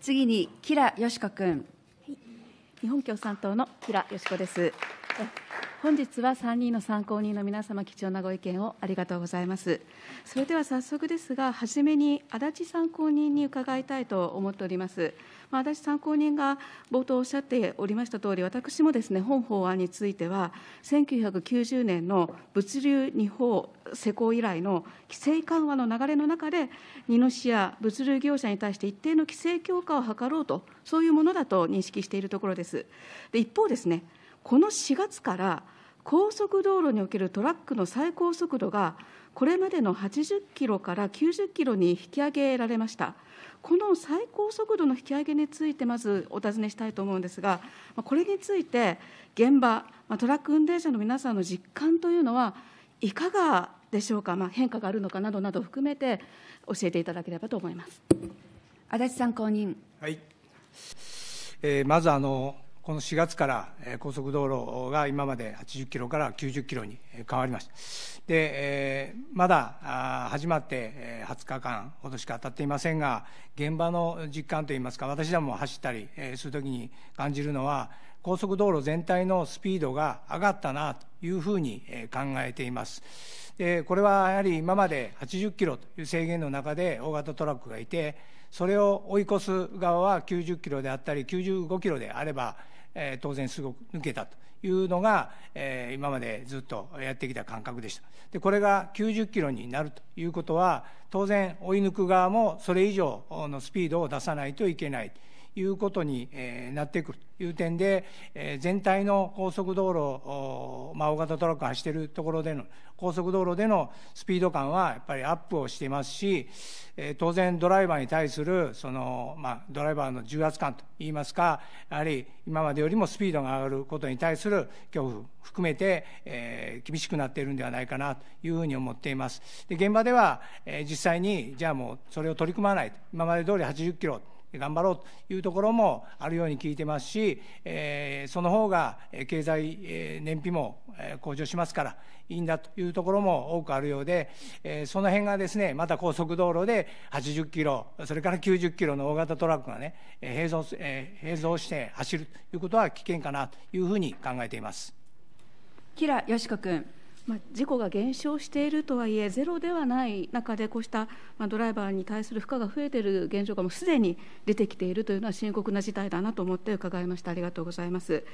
次に、吉良よしこ君。日本共産党の吉良よしこです。本日は3人の参考人の皆様貴重なご意見をありがとうございますそれでは早速ですが初めに足立参考人に伺いたいと思っておりますまあ、足立参考人が冒頭おっしゃっておりましたとおり、私もですね本法案については、1990年の物流二法施行以来の規制緩和の流れの中で、荷主や物流業者に対して一定の規制強化を図ろうと、そういうものだと認識しているところです。で一方ですねこの4月から高速道路におけるトラックの最高速度がこれまでの80キロから90キロに引き上げられました。この最高速度の引き上げについて、まずお尋ねしたいと思うんですが、これについて、現場、トラック運転者の皆さんの実感というのは、いかがでしょうか、まあ、変化があるのかなどなど含めて、教えていただければと思います足立参考人。はいえー、まずあのこの4月から高速道路が今まで80キロから90キロに変わりました。で、まだ始まって20日間ほどしか経っていませんが、現場の実感といいますか、私らも走ったりするときに感じるのは、高速道路全体のスピードが上がったなというふうに考えています。で、これはやはり今まで80キロという制限の中で大型トラックがいて、それを追い越す側は90キロであったり、95キロであれば、えー、当然すごく抜けたというのが、えー、今までずっとやってきた感覚でしたでこれが90キロになるということは当然追い抜く側もそれ以上のスピードを出さないといけないいうことになってくるという点で、全体の高速道路、ま大型トラック走っているところでの、高速道路でのスピード感はやっぱりアップをしていますし、当然ドライバーに対する、その、まドライバーの重圧感といいますか、やはり今までよりもスピードが上がることに対する恐怖含めて、え厳しくなっているんではないかなというふうに思っています。で現場では、え実際に、じゃあもうそれを取り組まないと、今まで通り80キロ頑張ろうというところもあるように聞いてますし、えー、その方が経済、え燃費も向上しますからいいんだというところも多くあるようで、えー、その辺がですねまた高速道路で80キロそれから90キロの大型トラックがね並走,、えー、並走して走るということは危険かなというふうに考えています。吉子君まあ、事故が減少しているとはいえ、ゼロではない中で、こうした、まあ、ドライバーに対する負荷が増えている現状がもうすでに出てきているというのは深刻な事態だなと思って伺いました。ありがとうございます。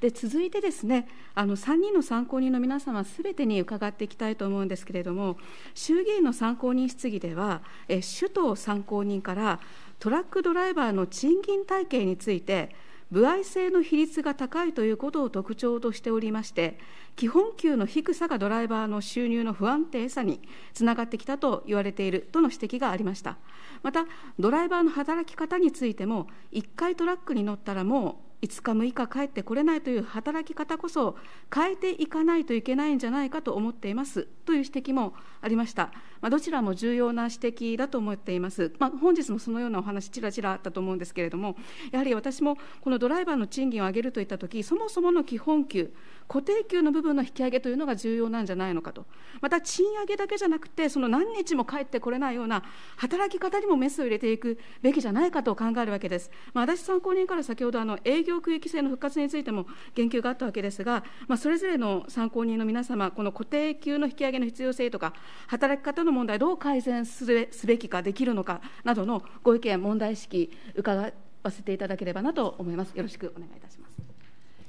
で続いてですね、あの3人の参考人の皆様すべてに伺っていきたいと思うんですけれども、衆議院の参考人質疑では、え首都参考人からトラックドライバーの賃金体系について、歩合制の比率が高いということを特徴としておりまして基本給の低さがドライバーの収入の不安定さにつながってきたと言われているとの指摘がありましたまたドライバーの働き方についても1回トラックに乗ったらもう5日、6日帰ってこれないという働き方こそ変えていかないといけないんじゃないかと思っていますという指摘もありました。まあ、どちらも重要な指摘だと思っています、まあ、本日もそのようなお話、ちらちらあったと思うんですけれども、やはり私もこのドライバーの賃金を上げるといったとき、そもそもの基本給、固定給の部分の引き上げというのが重要なんじゃないのかと、また賃上げだけじゃなくて、その何日も帰ってこれないような働き方にもメスを入れていくべきじゃないかと考えるわけです。まあ、私参考人から先ほどあの営業区域制の復活についても言及があったわけですが、まあ、それぞれの参考人の皆様、この固定給の引き上げの必要性とか、働き方のの問題どう改善すべきかできるのかなどのご意見問題意識伺わせていただければなと思いますよろしくお願いいたします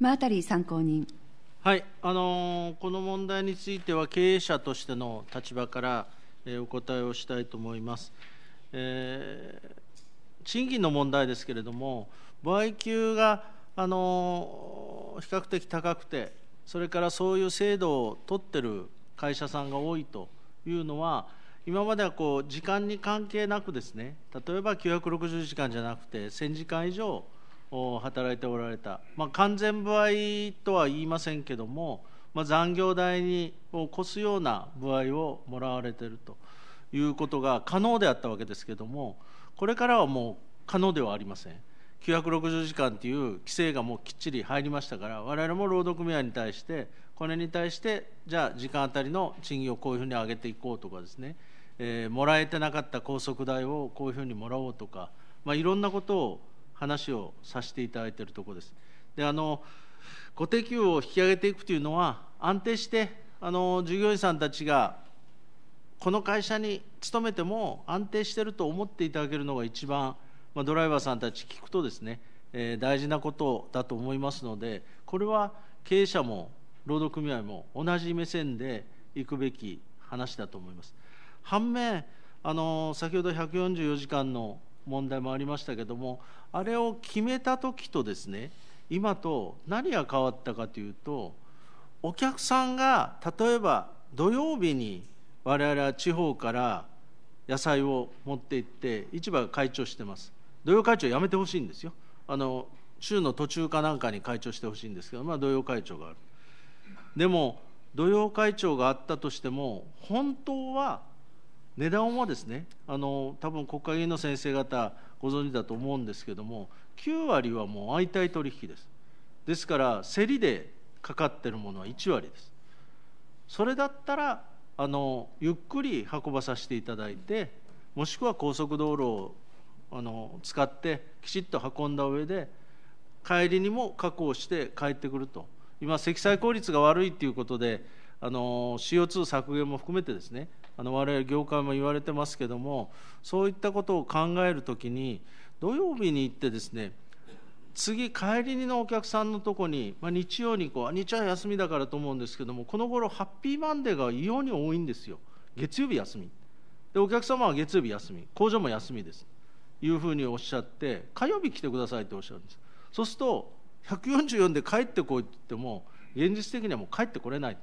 馬当参考人はいあのー、この問題については経営者としての立場から、えー、お答えをしたいと思います、えー、賃金の問題ですけれども倍給があの比較的高くてそれからそういう制度を取ってる会社さんが多いというのは今まではこう時間に関係なくですね例えば960時間じゃなくて1000時間以上働いておられた、まあ、完全歩合とは言いませんけども、まあ、残業代にを越すような歩合をもらわれているということが可能であったわけですけどもこれからはもう可能ではありません。960時間という規制がもうきっちり入りましたから我々も労働組合に対してこれに対してじゃあ時間当たりの賃金をこういうふうに上げていこうとかですね、えー、もらえてなかった高速代をこういうふうにもらおうとか、まあ、いろんなことを話をさせていただいているところです。であの固定給を引き上げていくというのは安定してあの従業員さんたちがこの会社に勤めても安定してると思っていただけるのが一番、まあ、ドライバーさんたち聞くとですね、えー、大事なことだと思いますのでこれは経営者も労働組合も同じ目線でいくべき話だと思います。反面あの先ほど144時間の問題もありましたけれどもあれを決めた時とですね今と何が変わったかというとお客さんが例えば土曜日に我々は地方から野菜を持って行って市場が会長してます土曜会長やめてほしいんですよあの週の途中かなんかに会長してほしいんですけど、まあ、土曜会長があるでも土曜会長があったとしても本当は値段はですねあの多分国会議員の先生方ご存知だと思うんですけども9割はもう相対取引ですですから競りでかかってるものは1割ですそれだったらあのゆっくり運ばさせていただいてもしくは高速道路をあの使ってきちっと運んだ上で帰りにも確保して帰ってくると。今積載効率が悪いっていうことであの CO2 削減も含めてですねあの我々業界も言われてますけどもそういったことを考えるときに土曜日に行ってですね次帰りのお客さんのとこに、まあ、日曜にこう日曜は休みだからと思うんですけどもこの頃ハッピーマンデーが異様に多いんですよ月曜日休みでお客様は月曜日休み工場も休みですいうふうにおっしゃって火曜日来てくださいっておっしゃるんですそうすると144で帰ってこいって言っても現実的にはもう帰ってこれない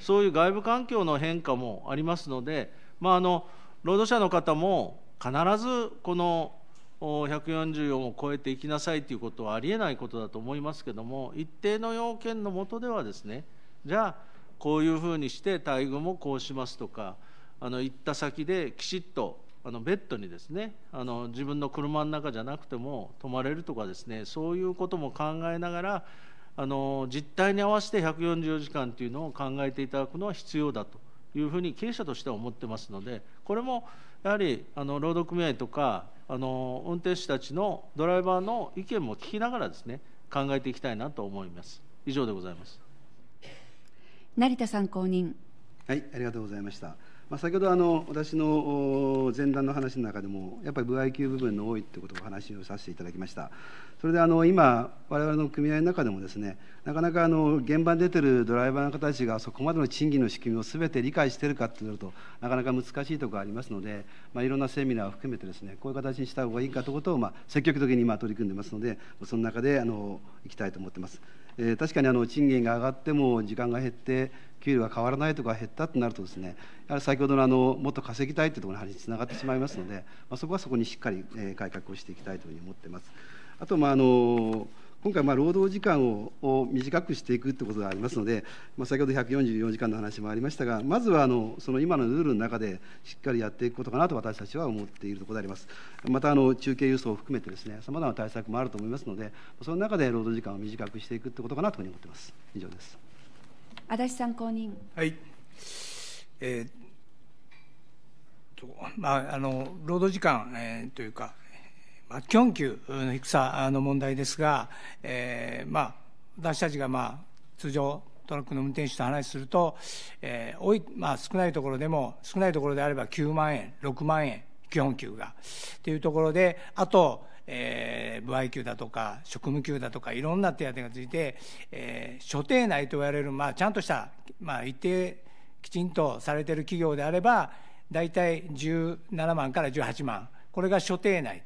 そういう外部環境の変化もありますので、まあ、あの労働者の方も必ずこの144を超えていきなさいということはありえないことだと思いますけども一定の要件の下ではですねじゃあこういうふうにして待遇もこうしますとかあの行った先できちっとあのベッドにですねあの自分の車の中じゃなくても泊まれるとかですねそういうことも考えながらあの実態に合わせて140時間というのを考えていただくのは必要だというふうに経営者としては思ってますのでこれもやはりあの労働組合とかあの運転手たちのドライバーの意見も聞きながらですね考えていきたいなと思います以上でございます成田参考人はいありがとうございましたまあ、先ほどあの私の前段の話の中でもやっぱり v 合給部分の多いということをお話をさせていただきましたそれであの今我々の組合の中でもですねなかなかあの現場に出てるドライバーの方たちがそこまでの賃金の仕組みを全て理解しているかというとなかなか難しいところがありますので、まあ、いろんなセミナーを含めてですねこういう形にした方がいいかということを、まあ、積極的に今取り組んでますのでその中であのいきたいと思ってます。えー、確かにあの賃金が上がっても時間が減って給料が変わらないとか減ったってなるとですねやはり先ほどのあのもっと稼ぎたいというところに繋がってしまいますので、まあ、そこはそこにしっかりえ改革をしていきたいというふうに思っています。あとまああの今回、労働時間を短くしていくということがありますので、ま先ほど144時間の話もありましたが、まずはあのその今のルールの中でしっかりやっていくことかなと私たちは思っているところであります。またあの中継輸送を含めてですね、さまざまな対策もあると思いますので、その中で労働時間を短くしていくということかなというふうに思っています。以上です。足立参考人。はい。えー、まあ、あの労働時間、えー、というか、まあ、基本給の低さの問題ですが、えーまあ、私たちが、まあ、通常、トラックの運転手と話すると、えー多いまあ、少ないところでも、少ないところであれば9万円、6万円、基本給が。というところで、あと、えー、部合給だとか職務給だとかいろんな手当がついて、えー、所定内と言われる、まあ、ちゃんとした、まあ、一定きちんとされてる企業であれば大体17万から18万これが所定内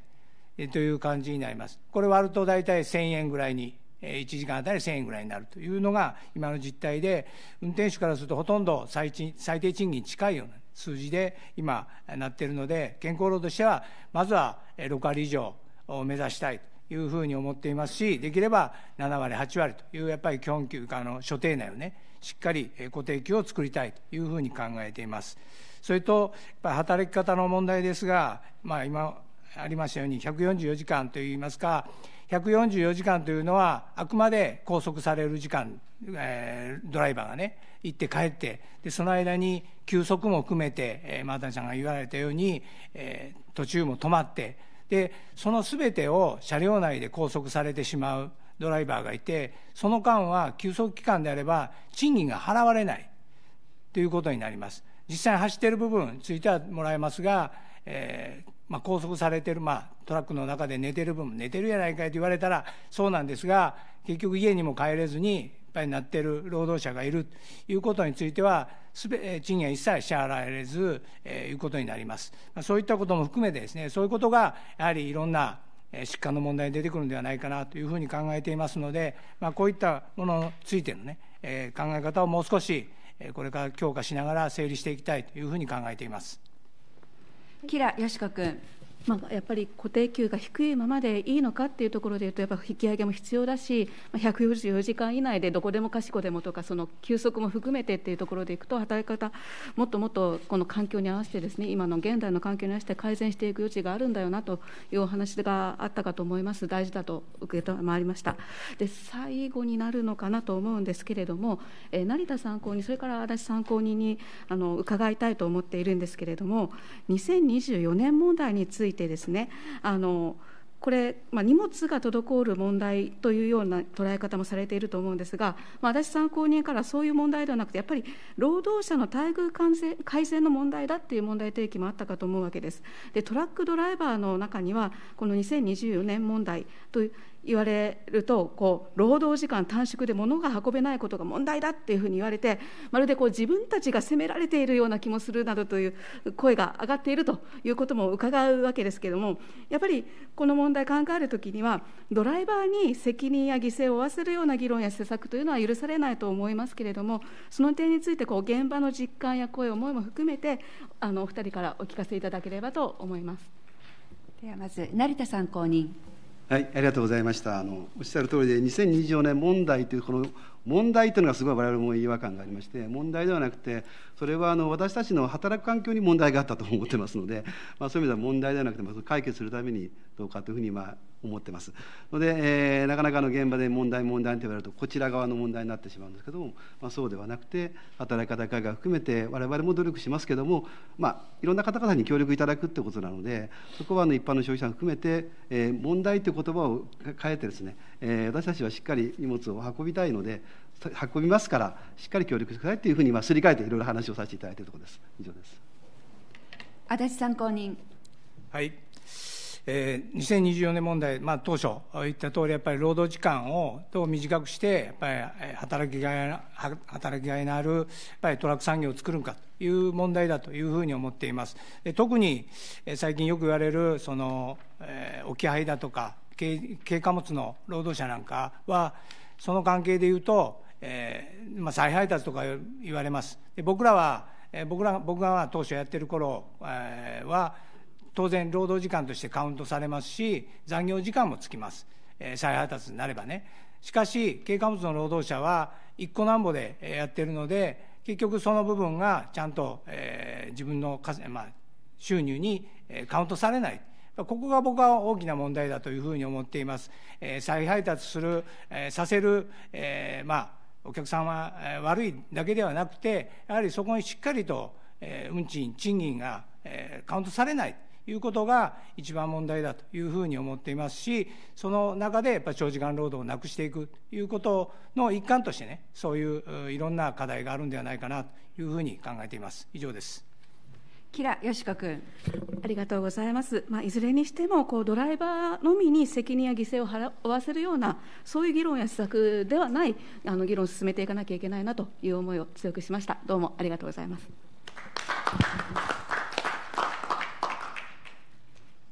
という感じになりますこれ割ると大体1000円ぐらいに1時間あたり1000円ぐらいになるというのが今の実態で運転手からするとほとんど最最低賃金に近いような数字で今なっているので健康労としてはまずは6割以上を目指したいというふうに思っていますし、できれば7割、8割というやっぱり基本給あの所定内をね、しっかり固定給を作りたいというふうに考えています。それと、働き方の問題ですが、まあ、今ありましたように、144時間といいますか、144時間というのは、あくまで拘束される時間、えー、ドライバーがね、行って帰って、でその間に休息も含めて、えー、マータンさんが言われたように、えー、途中も止まって、でそのすべてを車両内で拘束されてしまうドライバーがいてその間は休息期間であれば賃金が払われないということになります実際走っている部分についてはもらえますが、えー、まあ、拘束されてる、まあ、トラックの中で寝てる分寝てるやないかいと言われたらそうなんですが結局家にも帰れずにいっぱいになってる労働者がいるということについてはすべ賃金は一切支払われず、えー、いうことになります。まあ、そういったことも含めてですね、そういうことがやはりいろんな疾患の問題に出てくるんではないかなというふうに考えていますので、まあ、こういったものについてのね、えー、考え方をもう少しこれから強化しながら整理していきたいというふうに考えています。キラよしこ君まあ、やっぱり固定給が低いままでいいのかっていうところでいうとやっぱ引き上げも必要だし144時間以内でどこでもかしこでもとかその休息も含めてっていうところでいくと働き方もっともっとこの環境に合わせてですね今の現代の環境に合わせて改善していく余地があるんだよなというお話があったかと思います大事だと受け止まりましたで最後になるのかなと思うんですけれども、え成田参考にそれから足立参考人にあの伺いたいと思っているんですけれども2024年問題についいてですねあのこれ、まあ、荷物が滞る問題というような捉え方もされていると思うんですが、まあ、私参考人からそういう問題ではなくてやっぱり労働者の待遇改善の問題だっていう問題提起もあったかと思うわけですでトラックドライバーの中にはこの2024年問題という言われるとこう労働時間短縮で物が運べないことが問題だっていうふうに言われてまるでこう自分たちが責められているような気もするなどという声が上がっているということも伺うわけですけれどもやっぱりこの問題考えるときにはドライバーに責任や犠牲を負わせるような議論や施策というのは許されないと思いますけれどもその点についてこう現場の実感や声思いも含めてあのお二人からお聞かせいただければと思います。ではまず成田参考人はい、ありがとうございましたあのおっしゃる通りで2024年問題というこの問題というのがすごい我々も違和感がありまして問題ではなくてそれはあの私たちの働く環境に問題があったと思ってますので、まあ、そういう意味では問題ではなくて、ま解決するためにどうかというふうにま思ってます。ので、えー、なかなかの現場で問題問題と言われるとこちら側の問題になってしまうんですけども、まあ、そうではなくて働き方改革含めて我々も努力しますけども、まあ、いろんな方々に協力いただくってことなのでそこはあの一般の消費者含めて、えー、問題という言葉を変えてですね、えー、私たちはしっかり荷物を運びたいので運びますから、しっかり協力してくださいというふうに今、すり替えていろいろ話をさせていただいているところです。以上です足立参考人。はいえー、2024年問題、まあ、当初言った通り、やっぱり労働時間をどう短くして、やっぱり働きがい働きがいのあるやっぱりトラック産業を作るのかという問題だというふうに思っています。で特にえ最近よく言われるその、えー、置き配だとか軽貨物の労働者なんかは、その関係でいうと、えーまあ、再配達とか言われます。で僕らは僕ら僕が当初やってる頃、えー、は当然労働時間としてカウントされますし残業時間もつきます、えー、再配達になればねしかし軽貨物の労働者は一個なんぼでやってるので結局その部分がちゃんと、えー、自分の、まあ、収入にカウントされない。ここが僕は大きな問題だというふうに思っています。えー、再配達する、えー、させる、えー、まあお客さんは悪いだけではなくて、やはりそこにしっかりと運賃、賃金がカウントされないということが一番問題だというふうに思っていますし、その中でやっぱり長時間労働をなくしていくということの一環としてね、そういういろんな課題があるんではないかなというふうに考えています。以上です。キラよしこ君ありがとうございます、まあ、いずれにしてもこうドライバーのみに責任や犠牲を払わせるようなそういう議論や施策ではないあの議論を進めていかなきゃいけないなという思いを強くしましたどうもありがとうございます